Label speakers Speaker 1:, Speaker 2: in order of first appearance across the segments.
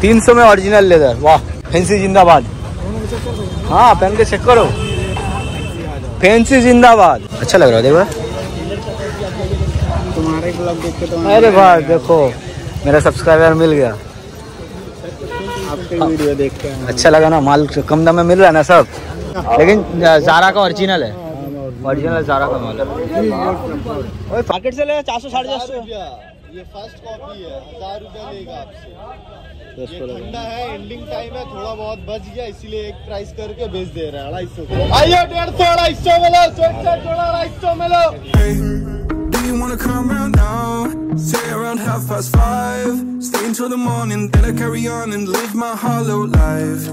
Speaker 1: तीन सौ में ओरिजिनल लेदर वाह फैंसी जिंदाबाद हाँ पहन के चेक करो फैंसी जिंदाबाद अच्छा लग रहा है देखो तुम्हारे अरे भाई देखो मेरा सब्सक्राइबर मिल गया आपके वीडियो देख के अच्छा लगा ना माल कम दाम में मिल रहा है ना सब लेकिन जारा का ओरिजिनल है ओरिजिनल जारा का माल है मार्केट से ले चार सौ साढ़े चार सौ ये फर्स्ट कॉपी है हजार रुपया लेगा आपसे ठंडा है एंडिंग टाइम है थोड़ा बहुत बच गया इसीलिए एक प्राइस करके बेच दे रहे हैं अढ़ाई सौ आइए डेढ़ सौ अढ़ाई सौ मिलो स्वेट शर्ट थोड़ा अढ़ाई सौ मिलो Do you wanna come around now? Say around half past five. Stay until the morning, then I carry on and live my hollow life.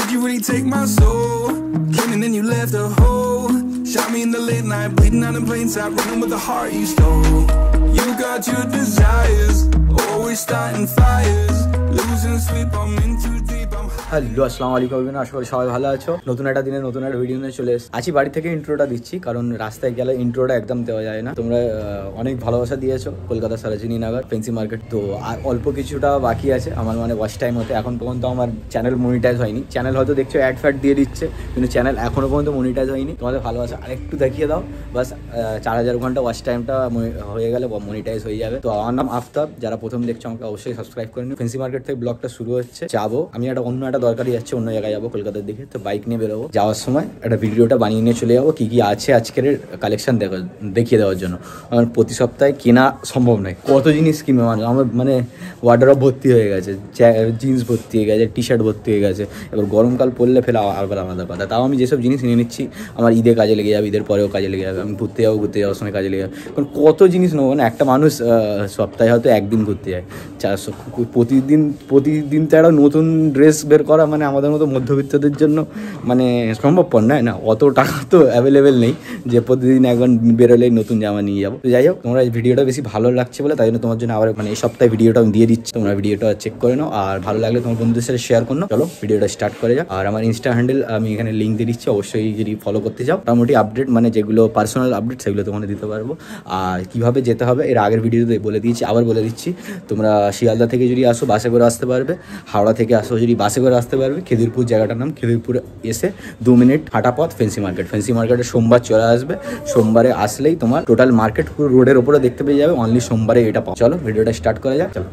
Speaker 1: Did you really take my soul? Came and then you left a hole. Shot me in the late night, bleeding out in plain sight, running with the heart you stole. You got your desires, always starting fires. Hello আসসালামু আলাইকুম আশা করি সবাই ভালো আছো নতুন একটা দিনে নতুন একটা ভিডিও নিয়ে চলে এসেছি আছি বাড়ি থেকে ইন্ট্রোটা দিচ্ছি কারণ রাস্তায় গেলে ইন্ট্রোটা একদম দেওয়া যায় না তোমরা অনেক ভালোবাসা দিয়েছো কলকাতা সারাচিনি নাগার ফেন্সি মার্কেট তো আর অল্প কিছুটা বাকি আছে আমার মানে ওয়াচ টাইম হতে এখন পর্যন্ত আমার চ্যানেল মনিটাইজ হয়নি চ্যানেল হয়তো দেখছো অ্যাড ফ্যাড দিয়ে দিচ্ছে কিন্তু চ্যানেল এখনো পর্যন্ত মনিটাইজ হয়নি তোমাদের ভালোবাসা আরেকটু দেখিয়ে দাও বাস চার হাজার ঘন্টা ওয়াচ টাইমটা হয়ে গেলে মনিটাইজ হয়ে যাবে তো আমার নাম আফতাব যারা প্রথম দেখছো আমাকে অবশ্যই সাবস্ক্রাইব করে নিও ফেন্সি মার্কেট থেকে ব্লগটা শুরু হচ্ছে যাবো আমি একটা অন্য একটা দরকারি যাচ্ছে অন্য জায়গায় যাবো কলকাতার দিকে তো বাইক নিয়ে বেরোবো যাওয়ার সময় একটা ভিডিওটা বানিয়ে নিয়ে চলে যাবো কী কী আছে আজকের কালেকশন দেখিয়ে দেওয়ার জন্য আমার প্রতি সপ্তাহে কেনা সম্ভব নয় কত জিনিস কিনবে মানুষ আমার মানে ওয়ার্ডারও ভর্তি হয়ে গেছে জিন্স ভর্তি হয়ে গেছে টি শার্ট ভর্তি হয়ে গেছে এবার গরমকাল পড়লে ফেলে আবার আলাদা কথা তাও আমি যেসব জিনিস নিয়ে নিচ্ছি আমার ঈদে কাজে লেগে যাবে ঈদের পরেও কাজে লেগে যাবে আমি ঘুরতে যাবো ঘুরতে যাওয়ার সময় কাজে লেগে যাবে কারণ কত জিনিস নেবো না মানে একটা মানুষ সপ্তাহে হয়তো একদিন ঘুরতে যায় চারশো প্রতিদিন প্রতিদিন তো একটা নতুন ড্রেস বের করা মানে আমাদের মতো মধ্যবিত্তদের জন্য মানে সম্ভবপর নয় না অত টাকা তো অ্যাভেলেবেল নেই যে প্রতিদিন একবার বেরোলেই নতুন জামা নিয়ে যাবো যাই হোক তোমরা এই ভিডিওটা বেশি ভালো লাগছে বলে তাই জন্য তোমার জন্য আবার মানে এই সপ্তাহে ভিডিওটা আমি দিয়ে দিচ্ছি তোমরা ভিডিওটা চেক করে নাও আর ভালো লাগলে তোমার বন্ধুদের সাথে শেয়ার করো চলো ভিডিওটা স্টার্ট করে যাও আর আমার ইনস্টা হ্যান্ডেল আমি এখানে লিঙ্ক দিয়ে দিচ্ছি অবশ্যই যদি ফলো করতে চাও মোটামুটি আপডেট মানে যেগুলো পার্সোনাল আপডেট সেগুলো তোমাদের দিতে পারবো আর কীভাবে যেতে হবে এর আগের ভিডিওতে বলে দিয়েছি আবার বলে দিচ্ছি তোমরা শিয়ালদা থেকে যদি আসো বাসে করে করে আসতে পারবে হাওড়া থেকে আসো যদি বাসে করে আসতে পারবে খেদিরপুর জায়গাটার নাম খেদিরপুরে এসে দু মিনিট হাঁটা পথ ফেন্সি মার্কেট ফেন্সি মার্কেটে সোমবার চলে আসবে সোমবারে আসলেই তোমার টোটাল মার্কেট পুরো রোডের ওপরে দেখতে পেয়ে যাবে অনলি সোমবারে এটা চলো ভিডিওটা স্টার্ট করা যাক চলো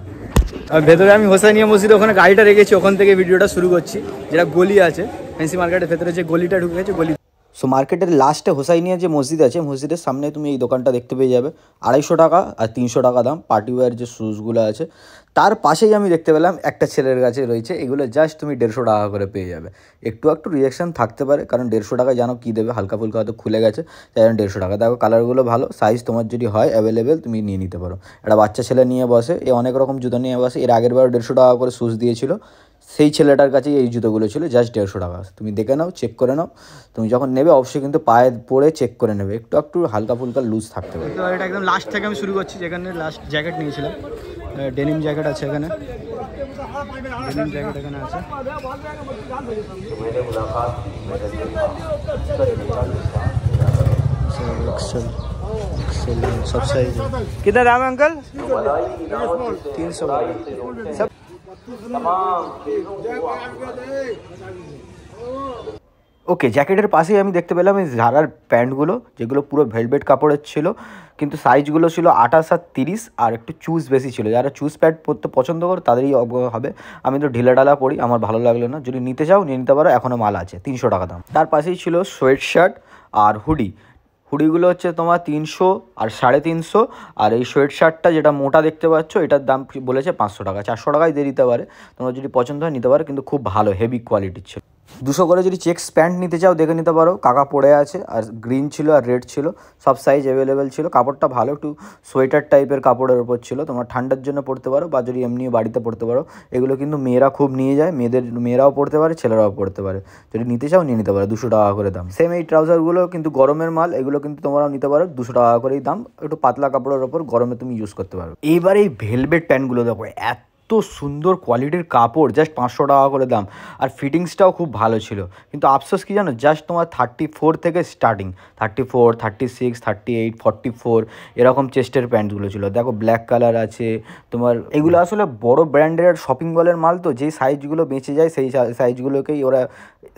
Speaker 1: ভেতরে আমি হোসাইনিয়া মসজিদ ওখানে গাড়িটা রেখেছি ওখান থেকে ভিডিওটা শুরু করছি যেটা গলি আছে ফেন্সি মার্কেটের ভেতরে যে গলিটা ঢুকে গেছে গলি সো মার্কেটের লাস্টে হোসাইনিয়া যে মসজিদ আছে মসজিদের সামনে তুমি এই দোকানটা দেখতে পেয়ে যাবে আড়াইশো টাকা আর তিনশো টাকা দাম পার্টি ওয়ার যে শ্যুজগুলো আছে তার পাশেই আমি দেখতে পেলাম একটা ছেলের কাছে রয়েছে এগুলো জাস্ট তুমি দেড়শো টাকা করে পেয়ে যাবে একটু একটু রিয়াকশান থাকতে পারে কারণ দেড়শো টাকা জানো কী দেবে হালকা ফুলকা হয়তো খুলে গেছে তাই জন্য দেড়শো টাকা দেখো কালারগুলো ভালো সাইজ তোমার যদি হয় অ্যাভেলেবেল তুমি নিয়ে নিতে পারো একটা বাচ্চা ছেলে নিয়ে বসে এ অনেক রকম জুতো নিয়ে বসে এর আগের বার দেড়শো টাকা করে শ্যুজ দিয়েছিল সেই ছেলেটার কাছেই এই জুতোগুলো ছিল জাস্ট দেড়শো টাকা তুমি দেখে নাও চেক করে নাও তুমি যখন নেবে অবশ্যই কিন্তু পায়ে পরে চেক করে নেবে একটু একটু হালকা ফুলকা লুজ থাকতে পারে এটা একদম লাস্ট থেকে আমি শুরু করছি যেখানে লাস্ট জ্যাকেট নিয়েছিলাম ডেনিম জ্যাকেট আছে এখানে ডেনিম দাম এখানে আছে ওকে জ্যাকেটের পাশেই আমি দেখতে পেলাম এই ঝাড়ার প্যান্টগুলো যেগুলো পুরো ভেলভেট কাপড়ের ছিল কিন্তু সাইজগুলো ছিল আঠাশ আর তিরিশ আর একটু চুজ বেশি ছিল যারা চুজ প্যান্ট পরতে পছন্দ করো তাদেরই হবে আমি তো ঢিলা ডালা পরি আমার ভালো লাগলো না যদি নিতে চাও নিয়ে নিতে পারো এখনও মাল আছে তিনশো টাকা দাম তার পাশেই ছিল সোয়েট শার্ট আর হুডি হুডিগুলো হচ্ছে তোমার তিনশো আর সাড়ে তিনশো আর এই সোয়েট শার্টটা যেটা মোটা দেখতে পাচ্ছ এটার দাম বলেছে পাঁচশো টাকা চারশো টাকায় দিয়ে দিতে পারে তোমার যদি পছন্দ হয় নিতে পারো কিন্তু খুব ভালো হেভি কোয়ালিটির ছিল দুশো করে যদি চেক্স প্যান্ট নিতে চাও দেখে নিতে পারো কাকা পড়ে আছে আর গ্রিন ছিল আর রেড ছিল সব সাইজ অ্যাভেলেবেল ছিল কাপড়টা ভালো একটু সোয়েটার টাইপের কাপড়ের ওপর ছিল তোমরা ঠান্ডার জন্য পড়তে পারো বা যদি এমনি বাড়িতে পড়তে পারো এগুলো কিন্তু মেয়েরা খুব নিয়ে যায় মেয়েদের মেয়েরাও পড়তে পারে ছেলেরাও পড়তে পারে যদি নিতে চাও নিয়ে নিতে পারো দুশো টাকা করে দাম সেম এই ট্রাউজারগুলো কিন্তু গরমের মাল এগুলো কিন্তু তোমরাও নিতে পারো দুশো টাকা করেই দাম একটু পাতলা কাপড়ের ওপর গরমে তুমি ইউজ করতে পারো এইবার এই ভেলভেট প্যান্টগুলো দেখো এত সুন্দর কোয়ালিটির কাপড় জাস্ট পাঁচশো টাকা করে দাম আর ফিটিংসটাও খুব ভালো ছিল কিন্তু আফসোস কী জানো জাস্ট তোমার থার্টি ফোর থেকে starting thirty four thirty six thirty eight forty four এরকম চেস্টের প্যান্টগুলো ছিল দেখো ব্ল্যাক কালার আছে তোমার এগুলো আসলে বড় ব্র্যান্ডের শপিং মলের মাল তো যেই সাইজগুলো বেঁচে যায় সেই সাইজগুলোকেই ওরা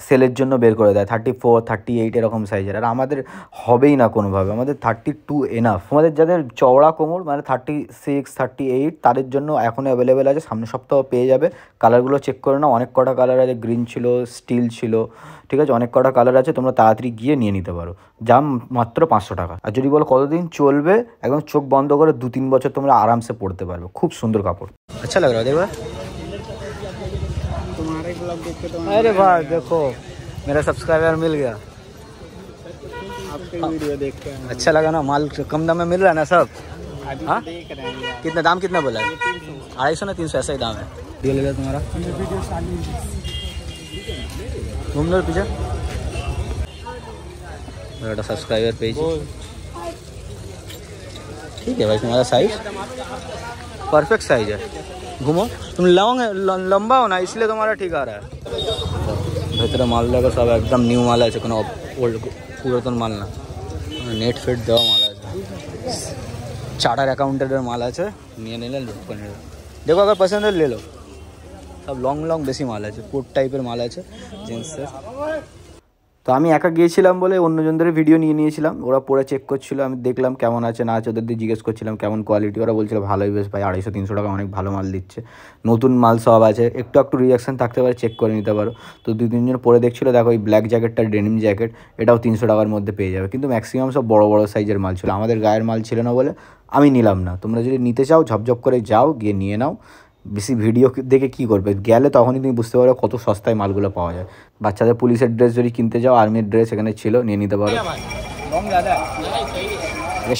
Speaker 1: সেলের জন্য বের করে দেয় থার্টি ফোর থার্টি এইট এরকম সাইজের আর আমাদের হবেই না কোনোভাবে আমাদের থার্টি টু এনাফ আমাদের যাদের চওড়া কোমর মানে থার্টি সিক্স থার্টি এইট তাদের জন্য এখন অ্যাভেলেবেল আছে সামনের সপ্তাহ পেয়ে যাবে কালারগুলো চেক করে নাও অনেক কটা কালার আছে গ্রিন ছিল স্টিল ছিল ঠিক আছে অনেক কটা কালার আছে তোমরা তাড়াতাড়ি গিয়ে নিয়ে নিতে পারো দাম মাত্র পাঁচশো টাকা আর যদি বলো কতদিন চলবে একদম চোখ বন্ধ করে দু তিন বছর তোমরা আরামসে পড়তে পারবে খুব সুন্দর কাপড় আচ্ছা লাগলো দেখবে দেখবা अरे वाह देखो मेरा सब्सक्राइबर मिल गया आपके वीडियो देखते हैं अच्छा लगा ना हाँ तो कितना दाम कितना बोला अढ़ाई सौ ना तीन सौ ऐसा ही दाम है ये ले लो तुम्हारा घूम लो पीछे मेरा सब्सक्राइबर तो पेज ठीक है भाई तुम्हारा साइज परफेक्ट साइज है घूमो तुम लॉन्ग है लंबा हो ना इसलिए तुम्हारा ठीक आ रहा है बेहतर माल लगा सब एकदम न्यू माल है ओल्ड पुरातन तो माल ना नेट फिट दवा माला चार्टर अकाउंटेंट माल है नहीं नहीं देखो अगर पसंद है तो ले लो सब लॉन्ग लॉन्ग बेसी माल है कोट टाइप माल है जीन्स से তো আমি একা গিয়েছিলাম বলে অন্যজনদের ভিডিও নিয়ে নিয়েছিলাম ওরা পরে চেক করছিল আমি দেখলাম কেমন আছে না আছে ওদের দিয়ে জিজ্ঞেস করছিলাম কেমন কোয়ালিটি ওরা বলছিল ভালোই বেশ ভাই আড়াইশো তিনশো টাকা অনেক ভালো মাল দিচ্ছে নতুন মাল সব আছে একটু একটু রিয়াকশান থাকতে পারে চেক করে নিতে পারো তো দুই তিনজন পরে দেখছিলো দেখো ওই ব্ল্যাক জ্যাকেটটা ডেনিম জ্যাকেট এটাও তিনশো টাকার মধ্যে পেয়ে যাবে কিন্তু ম্যাক্সিমাম সব বড় বড় সাইজের মাল ছিল আমাদের গায়ের মাল ছিল না বলে আমি নিলাম না তোমরা যদি নিতে চাও ঝপঝপ করে যাও গিয়ে নিয়ে নাও বেশি ভিডিও দেখে কি করবে গেলে তখনই তুমি বুঝতে পারো কত সস্তায় মালগুলো পাওয়া যায় বাচ্চাদের পুলিশের ড্রেস যদি কিনতে যাও আর্মির ড্রেস এখানে ছিল নিয়ে নিতে পারো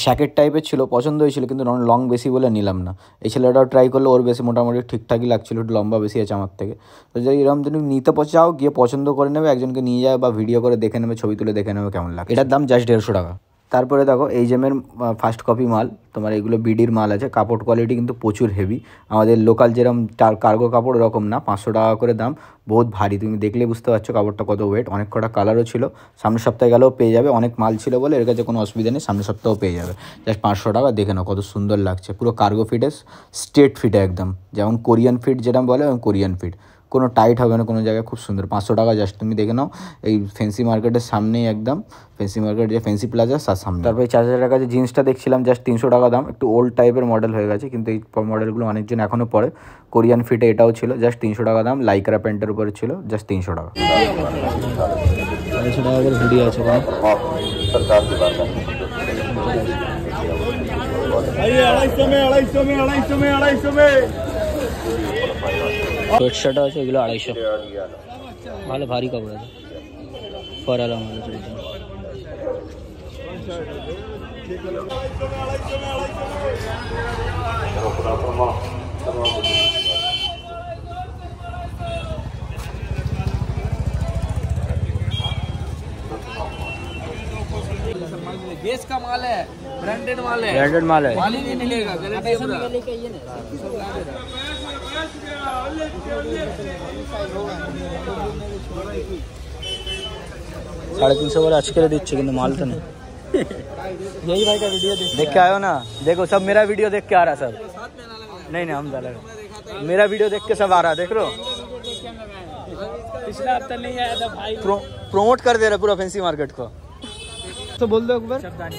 Speaker 1: শ্যাকেট টাইপের ছিল পছন্দ হয়েছিল কিন্তু লং বেশি বলে নিলাম না এই ছেলেটাও ট্রাই করলো ওর বেশি মোটামুটি ঠিকঠাকই লাগছিল একটু লম্বা বেশি আছে আমার থেকে তো যাই এরকম তুমি নিতে চাও গিয়ে পছন্দ করে নেবে একজনকে নিয়ে যাবে বা ভিডিও করে দেখে নেবে ছবি তুলে দেখে নেবে কেমন লাগে এটার দাম জাস্ট দেড়শো টাকা তারপরে দেখো এই ফার্স্ট কপি মাল তোমার এগুলো বিডির মাল আছে কাপড় কোয়ালিটি কিন্তু প্রচুর হেভি আমাদের লোকাল যেরকম কার্গো কাপড় ওরকম না পাঁচশো টাকা করে দাম বহুত ভারী তুমি দেখলে বুঝতে পারছো কাপড়টা কত ওয়েট অনেক কটা কালারও ছিল সামনের সপ্তাহে গেলেও পেয়ে যাবে অনেক মাল ছিল বলে এর কাছে কোনো অসুবিধা নেই সামনের সপ্তাহেও পেয়ে যাবে জাস্ট পাঁচশো টাকা দেখে নাও কত সুন্দর লাগছে পুরো কার্গো ফিটে স্ট্রেট ফিটে একদম যেমন কোরিয়ান ফিট যেটা বলে কোরিয়ান ফিট কোনো টাইট হবে না কোনো জায়গায় খুব সুন্দর পাঁচশো টাকা জাস্ট তুমি দেখে নাও এই ফেন্সি মার্কেটের সামনেই একদম ফেন্সি মার্কেট যে ফেন্সি প্লাজা তার সামনে তারপরে চার হাজার টাকা যে জিন্সটা দেখছিলাম জাস্ট তিনশো টাকা দাম একটু ওল্ড টাইপের মডেল হয়ে গেছে কিন্তু এই মডেলগুলো অনেকজন এখনও পরে কোরিয়ান ফিটে এটাও ছিল জাস্ট তিনশো টাকা দাম লাইকরা প্যান্টের উপরে ছিল জাস্ট তিনশো টাকা আড়াইশো টাকা করে আছে আড়াইশো মে আড়াইশো মে আড়াইশো মে আড়াইশো মে সোয়েট শার্ট আছে ভালো ভারী কাপড় আছে ফরালা का माल है ब्रांडेड माल है ब्रांडेड माल है माल ही नहीं मिलेगा गारंटी साढ़े तीन सौ वाला अच्छे कर दीजिए माल तो नहीं यही भाई का वीडियो देख के आयो ना देखो सब मेरा वीडियो देख के आ रहा सर नहीं नहीं हम डाला मेरा वीडियो देख के सब आ रहा देख लो पिछला हफ्ता नहीं आया था भाई प्रो, प्रोमोट कर दे रहा पूरा फैंसी मार्केट को तो बोल दो अकबर शब्दानी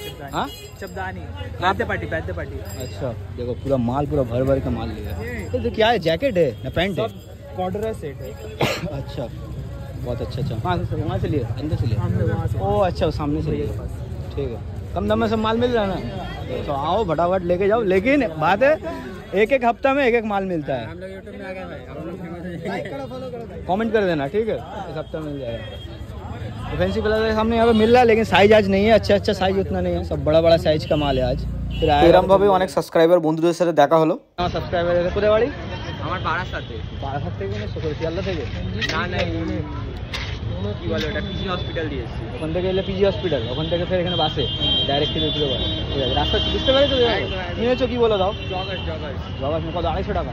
Speaker 1: शब्दानी हाँ? पार्टी पार्टी अच्छा देखो पूरा माल पूरा भर भर का माल लिया तो, क्या है जैकेट है ना पैंट है सेट है अच्छा बहुत अच्छा अच्छा हाँ, वहाँ से लिए अंदर से लिए ओ अच्छा सामने से लिए ठीक है कम दम में सब माल मिल रहा है ना तो आओ फटाफट लेके जाओ लेकिन बात है एक एक हफ्ता में एक एक माल मिलता है कमेंट कर देना ठीक है इस हफ्ता मिल जाएगा फैंसी तो प्लाजा सामने यहाँ पे मिल रहा है लेकिन साइज आज नहीं है अच्छा अच्छा साइज उतना नहीं है सब बड़ा बड़ा साइज का माल है आज এরকম ভাবে অনেক সাবস্ক্রাইবার বন্ধুদের সাথে দেখা হলো আমার সাবস্ক্রাইবার মানে ওখান থেকে হসপিটাল ওখান থেকে ফের এখানে বাসে ডাইরেক্ট বুঝতে নিয়েছো কি দাও মানে কত আড়াইশো টাকা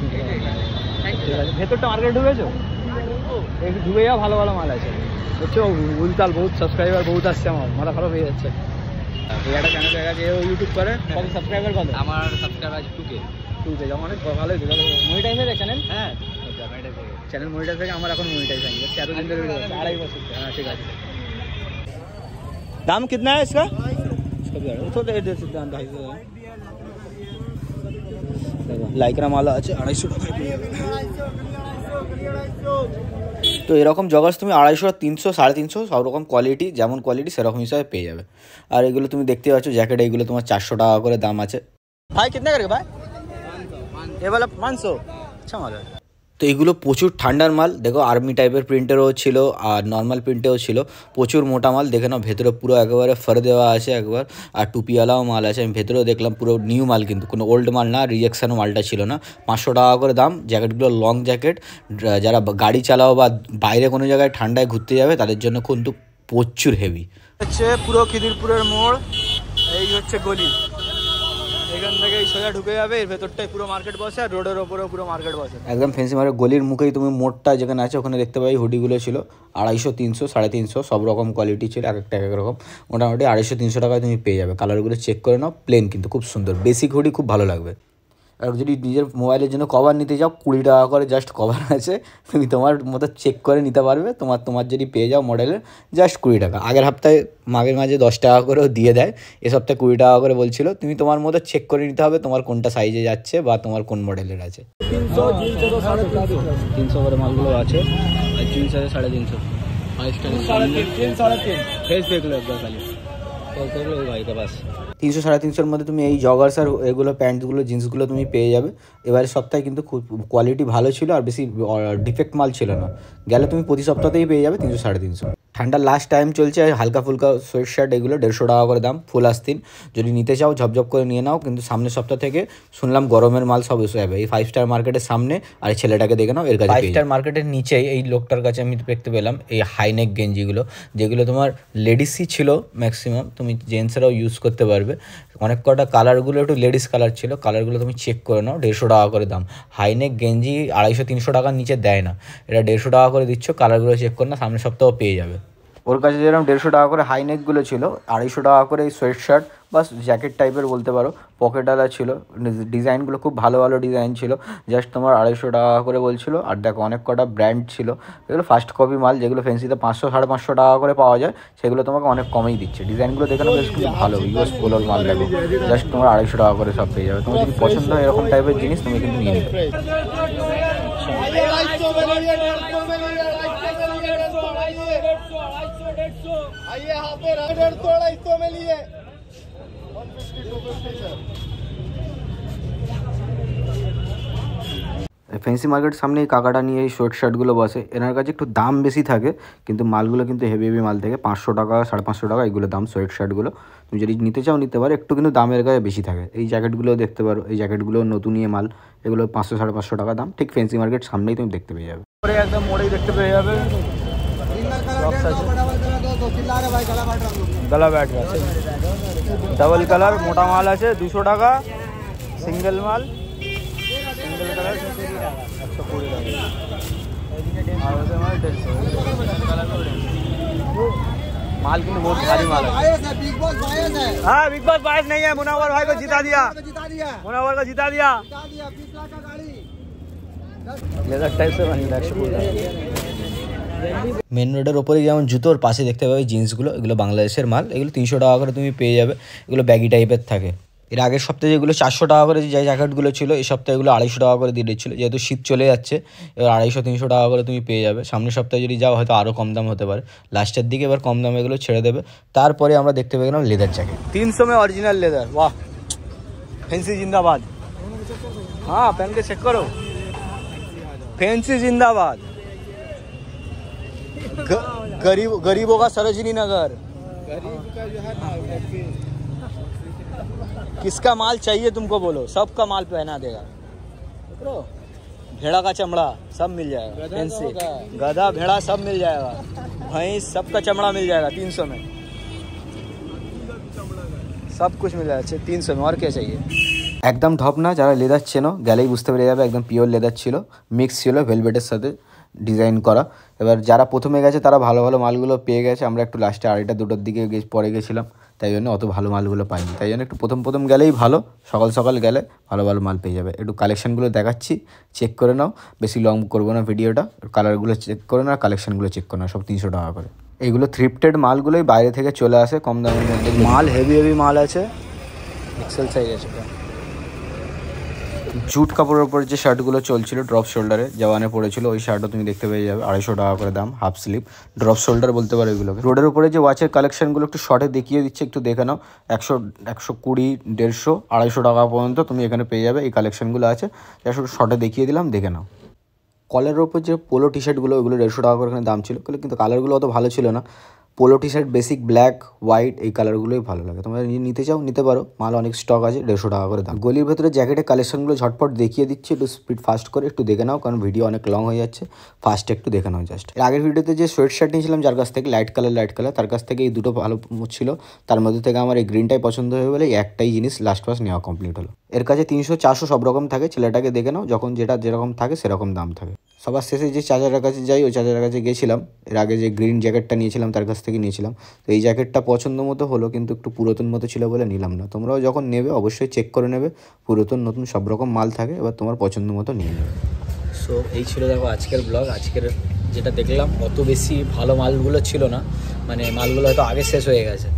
Speaker 1: ঠিক আছে ভেতরটা মার্কেট ঢুকেছো ভালো ভালো মাল আছে হচ্ছে বহুতাল বহুত সাবস্ক্রাইবার বহুত আসছে আমার মাথা খারাপ হয়ে যাচ্ছে ভিডিওটা কেন দেখা যায় ইউটিউব করে হ্যাঁ। কত সাবস্ক্রাইবার হলো আমার সাবস্ক্রাইবার আজ 2k 2k যখন এক ভালো রিভেল মনিটাইজ চ্যানেল হ্যাঁ মনিটাইজ চ্যানেল মনিটাইজ আছে আমরা এখন মনিটাইজ পাইছি 14 দিনের মধ্যে আড়াই মাসের হ্যাঁ ঠিক আছে দাম কত না এর ইসকা কত দিতে হবে 2500 টাকা লাইক না মাল আছে 2500 টাকা তো এরকম জগার্স তুমি আড়াইশো তিনশো সাড়ে তিনশো সব রকম কোয়ালিটি যেমন কোয়ালিটি সেরকম হিসাবে পেয়ে যাবে আর এগুলো তুমি দেখতে পাচ্ছ জ্যাকেট এগুলো তোমার চারশো টাকা করে দাম আছে ভাই কেতনা করে ভাই এ বলা পাঁচশো আচ্ছা তো এগুলো প্রচুর ঠান্ডার মাল দেখো আর্মি টাইপের প্রিন্টেরও ছিল আর নর্মাল প্রিন্টেও ছিল প্রচুর মোটা মাল দেখে নাও ভেতরে পুরো একেবারে ফর দেওয়া আছে একবার আর টুপিওয়ালাও মাল আছে আমি ভেতরেও দেখলাম পুরো নিউ মাল কিন্তু কোনো ওল্ড মাল না রিজেকশানও মালটা ছিল না পাঁচশো টাকা করে দাম জ্যাকেটগুলো লং জ্যাকেট যারা গাড়ি চালাও বা বাইরে কোনো জায়গায় ঠান্ডায় ঘুরতে যাবে তাদের জন্য কিন্তু প্রচুর হেভি হচ্ছে পুরো খিদিরপুরের মোড় এই হচ্ছে গলি ঢুকে যাবে এর পুরো মার্কেট বসে আর রোডের ওপরেও পুরো মার্কেট বসে একদম ফেন্সি গলির মুখেই তুমি মোড়টা যেখানে আছে ওখানে দেখতে পাই হুডিগুলো ছিল আড়াইশো তিনশো সাড়ে তিনশো সব রকম কোয়ালিটি ছিল এক একটা এক রকম মোটামুটি আড়াইশো তিনশো টাকায় তুমি পেয়ে যাবে কালারগুলো চেক করে নাও প্লেন কিন্তু খুব সুন্দর বেসিক হুডি খুব ভালো লাগবে আর যদি নিজের মোবাইলের জন্য কভার নিতে যাও কুড়ি টাকা করে জাস্ট কভার আছে তুমি তোমার মতো চেক করে নিতে পারবে তোমার তোমার যদি পেয়ে যাও মডেলের জাস্ট কুড়ি টাকা আগের সপ্তাহে মাঘের মাঝে দশ টাকা করেও দিয়ে দেয় এ সপ্তাহে কুড়ি টাকা করে বলছিল তুমি তোমার মতো চেক করে নিতে হবে তোমার কোনটা সাইজে যাচ্ছে বা তোমার কোন মডেলের আছে তিনশো করে মালগুলো আছে তিনশো সাড়ে তিনশো ফেস দেখলো একবার খালি ভাই বাস তিনশো সাড়ে তিনশোর মধ্যে তুমি এই জগার্স আর এগুলো প্যান্টগুলো জিন্সগুলো তুমি পেয়ে যাবে এবারে সপ্তাহে কিন্তু খুব কোয়ালিটি ভালো ছিল আর বেশি ডিফেক্ট মাল ছিল না গেলে তুমি প্রতি সপ্তাহতেই পেয়ে যাবে তিনশো সাড়ে তিনশো ঠান্ডার লাস্ট টাইম চলছে হালকা ফুলকা সোয়েট শার্ট এগুলো দেড়শো টাকা করে দাম ফুল আস্তিন যদি নিতে চাও ঝপঝপ করে নিয়ে নাও কিন্তু সামনের সপ্তাহ থেকে শুনলাম গরমের মাল সব এসে যাবে এই ফাইভ স্টার মার্কেটের সামনে আর ছেলেটাকে দেখে নাও এর কাছে ফাইভ স্টার মার্কেটের নিচেই এই লোকটার কাছে আমি দেখতে পেলাম এই হাইনেক গেঞ্জিগুলো যেগুলো তোমার লেডিসই ছিল ম্যাক্সিমাম তুমি জেন্টসরাও ইউজ করতে পারবে যাবে অনেক কটা কালারগুলো একটু লেডিস কালার ছিল কালারগুলো তুমি চেক করে নাও দেড়শো টাকা করে দাম হাইনেক গেঞ্জি আড়াইশো তিনশো টাকার নিচে দেয় না এটা দেড়শো টাকা করে দিচ্ছ কালারগুলো চেক করে না সামনের সপ্তাহ পেয়ে যাবে ওর কাছে যেরকম দেড়শো টাকা করে হাইনেকগুলো ছিল আড়াইশো টাকা করে এই সোয়েট শার্ট বাস জ্যাকেট টাইপের বলতে পারো পকেটওয়ালা ছিল ডিজাইনগুলো খুব ভালো ভালো ডিজাইন ছিল জাস্ট তোমার আড়াইশো টাকা করে বলছিল আর দেখো অনেক কটা ব্র্যান্ড ছিল এগুলো ফার্স্ট কপি মাল যেগুলো ফেন্সিতে পাঁচশো সাড়ে পাঁচশো টাকা করে পাওয়া যায় সেগুলো তোমাকে অনেক কমেই দিচ্ছে ডিজাইনগুলো দেখে বেশ খুব ভালো ইউএস পোলোর মাল দেখো জাস্ট তোমার আড়াইশো টাকা করে সব পেয়ে যাবে তোমার যদি পছন্দ হয় এরকম টাইপের জিনিস তুমি কিন্তু নিয়ে নিতে ফ্যান্সি মার্কেট সামনে এই কাকাটা নিয়ে এই শর্ট শার্টগুলো বসে এনার কাছে একটু দাম বেশি থাকে কিন্তু মালগুলো কিন্তু হেভি হেভি মাল থাকে পাঁচশো টাকা সাড়ে পাঁচশো টাকা এইগুলো দাম সোয়েট শার্টগুলো তুমি যদি নিতে চাও নিতে পারো একটু কিন্তু দামের গায়ে বেশি থাকে এই জ্যাকেটগুলো দেখতে পারো এই জ্যাকেটগুলো নতুন নিয়ে মাল এগুলো পাঁচশো সাড়ে পাঁচশো টাকা দাম ঠিক ফ্যান্সি মার্কেট সামনেই তুমি দেখতে পেয়ে যাবে একদম দেখতে পেয়ে যাবে डबल कलर मोटा माल আছে 200 टाक सिंगल माल अच्छा, हाँ, माल के लिए बहुत भारी माल है बिग बॉस बायस है हाँ बिग बॉस बायस नहीं है मुनावर भाई को जिता दिया जिता दिया मुनावर को जिता दिया जिता दिया लाख का गाड़ी लेदर टाइप से बनी है মেন রোডের ওপরে যেমন জুতোর পাশে দেখতে পাবে জিন্সগুলো এগুলো বাংলাদেশের মাল এগুলো তিনশো টাকা করে তুমি পেয়ে যাবে এগুলো ব্যাগি টাইপের থাকে এর আগের সপ্তাহে যেগুলো চারশো টাকা করে যে জ্যাকেটগুলো ছিল এই সপ্তাহে এগুলো আড়াইশো টাকা করে দিয়ে দিচ্ছিলো যেহেতু শীত চলে যাচ্ছে এবার আড়াইশো তিনশো টাকা করে তুমি পেয়ে যাবে সামনের সপ্তাহে যদি যাও হয়তো আরও কম দাম হতে পারে লাস্টের দিকে এবার কম দামে এগুলো ছেড়ে দেবে তারপরে আমরা দেখতে পেয়ে গেলাম লেদার জ্যাকেট তিনশো মে অরিজিনাল লেদার বাহ ফেন্সি জিন্দাবাদ হ্যাঁ প্যান্টকে চেক করো ফেন্সি জিন্দাবাদ गरीब गरीबों का सरोजिनी नगर का जो है किसका माल चाहिए तुमको बोलो सबका माल पहना देगा भेड़ा का चमड़ा सब मिल जाएगा फैंसी गधा भेड़ा सब मिल जाएगा भैंस सबका चमड़ा मिल जाएगा तीन सौ में सब कुछ मिल जाएगा अच्छा, तीन सौ में और क्या चाहिए একদম ঢপ না যারা লেদার চেনো গেলেই বুঝতে পেরে যাবে একদম পিওর লেদার ছিল মিক্স ছিল ভেলভেটের সাথে ডিজাইন করা এবার যারা প্রথমে গেছে তারা ভালো ভালো মালগুলো পেয়ে গেছে আমরা একটু লাস্টে আড়াইটা দুটোর দিকে পরে গেছিলাম তাই জন্য অত ভালো মালগুলো পাইনি তাই জন্য একটু প্রথম প্রথম গেলেই ভালো সকাল সকাল গেলে ভালো ভালো মাল পেয়ে যাবে একটু কালেকশানগুলো দেখাচ্ছি চেক করে নাও বেশি লং করবো না ভিডিওটা কালারগুলো চেক করে নাও কালেকশানগুলো চেক করে নাও সব তিনশো টাকা করে এইগুলো থ্রিফটেড মালগুলোই বাইরে থেকে চলে আসে কম দামের মধ্যে মাল হেভি হেভি মাল আছে এক্সেল সাইজ আছে জুট কাপড়ের উপর যে শার্টগুলো চলছিল ড্রপ শোল্ডারে জওয়ানে পড়েছিল ওই শার্টও তুমি দেখতে পেয়ে যাবে আড়াইশো টাকা করে দাম হাফ স্লিপ ড্রপ শোল্ডার বলতে পারো এগুলোকে রোডের উপরে যে ওয়াচের কালেকশনগুলো একটু শর্টে দেখিয়ে দিচ্ছে একটু দেখে নাও একশো একশো কুড়ি দেড়শো আড়াইশো টাকা পর্যন্ত তুমি এখানে পেয়ে যাবে এই কালেকশনগুলো আছে একশো শর্টে দেখিয়ে দিলাম দেখে নাও কলের ওপর যে পোলো টি শার্টগুলো ওইগুলো দেড়শো টাকা করে এখানে দাম ছিল কিন্তু কালারগুলো অত ভালো ছিল না polo T shirt basic black white এই কালারগুলোই ভালো লাগে তোমরা নিতে চাও নিতে পারো মাল অনেক স্টক আছে দেড়শো টাকা করে দাম গলির ভেতরে জ্যাকেটের কালেকশনগুলো ঝটপট দেখিয়ে দিচ্ছি একটু স্পিড ফাস্ট করে একটু দেখে নাও কারণ ভিডিও অনেক লং হয়ে যাচ্ছে ফাস্ট একটু দেখে নাও জাস্ট এর আগের ভিডিওতে যে সোয়েট শার্ট নিয়েছিলাম যার কাছ থেকে লাইট কালার লাইট কালার তার কাছ থেকে এই দুটো ভালো ছিল তার মধ্যে থেকে আমার এই গ্রিনটাই পছন্দ হয়ে বলে একটাই জিনিস লাস্ট ফার্স্ট নেওয়া কমপ্লিট হলো এর কাছে তিনশো চারশো সব রকম থাকে ছেলেটাকে দেখে নাও যখন যেটা যেরকম থাকে সেরকম দাম থাকে সবার শেষে যে চার্জারের কাছে যাই ওই চার্জারের কাছে গেছিলাম এর আগে যে গ্রিন জ্যাকেটটা নিয়েছিলাম তার কাছ থেকে নিয়েছিলাম তো এই জ্যাকেটটা পছন্দ মতো হলো কিন্তু একটু পুরাতন মতো ছিল বলে নিলাম না তোমরাও যখন নেবে অবশ্যই চেক করে নেবে পুরাতন নতুন সব রকম মাল থাকে এবার তোমার পছন্দ মতো নিয়ে নেবে সো এই ছিল দেখো আজকের ব্লগ আজকের যেটা দেখলাম অত বেশি ভালো মালগুলো ছিল না মানে মালগুলো হয়তো আগে শেষ হয়ে গেছে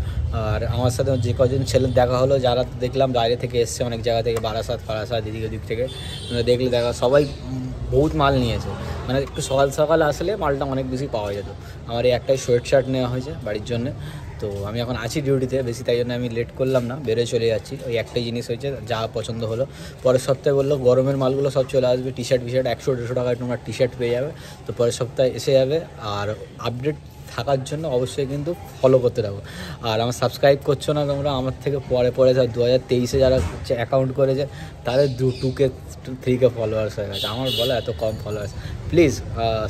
Speaker 1: আর আমার সাথে যে কজন ছেলে দেখা হলো যারা দেখলাম বাইরে থেকে এসছে অনেক জায়গা থেকে বারাসাত ফারাসাত এদিক ওদিক থেকে দেখলে দেখা সবাই বহুত মাল নিয়েছে মানে একটু সকাল সকাল আসলে মালটা অনেক বেশি পাওয়া যেত আমার এই একটাই সোয়েট শার্ট নেওয়া হয়েছে বাড়ির জন্য তো আমি এখন আছি ডিউটিতে বেশি তাই জন্য আমি লেট করলাম না বেরোয় চলে যাচ্ছি ওই একটাই জিনিস হয়েছে যা পছন্দ হলো পরের সপ্তাহে বললো গরমের মালগুলো সব চলে আসবে টি শার্ট ফি শার্ট একশো দেড়শো টাকায় তোমরা টি শার্ট পেয়ে যাবে তো পরের সপ্তাহে এসে যাবে আর আপডেট থাকার জন্য অবশ্যই কিন্তু ফলো করতে থাকো আর আমার সাবস্ক্রাইব করছো না তোমরা আমার থেকে পরে পরে স্যার দু হাজার তেইশে যারা অ্যাকাউন্ট করেছে তাদের দু টুকে থ্রিকে ফলোয়ার্স হয়ে গেছে আমার বলো এত কম ফলোয়ার্স প্লিজ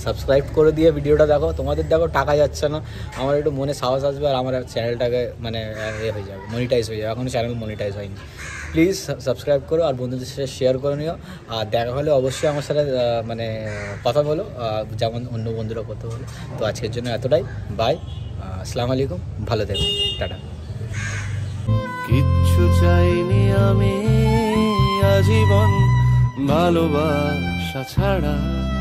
Speaker 1: সাবস্ক্রাইব করে দিয়ে ভিডিওটা দেখো তোমাদের দেখো টাকা যাচ্ছে না আমার একটু মনে সাহস আসবে আর আমার চ্যানেলটাকে মানে এ হয়ে যাবে মনিটাইজ হয়ে যাবে এখনও চ্যানেল মনিটাইজ হয়নি প্লিজ সাবস্ক্রাইব করো আর বন্ধুদের সাথে শেয়ার করে নিও আর দেখা হলে অবশ্যই আমার সাথে মানে কথা বলো যেমন অন্য বন্ধুরা কথা বলো তো আজকের জন্য এতটাই বাই আসসালামু আলাইকুম ভালো থেকো টাটা কিচ্ছু চাইনি আমি আজীবন ভালোবাসা ছাড়া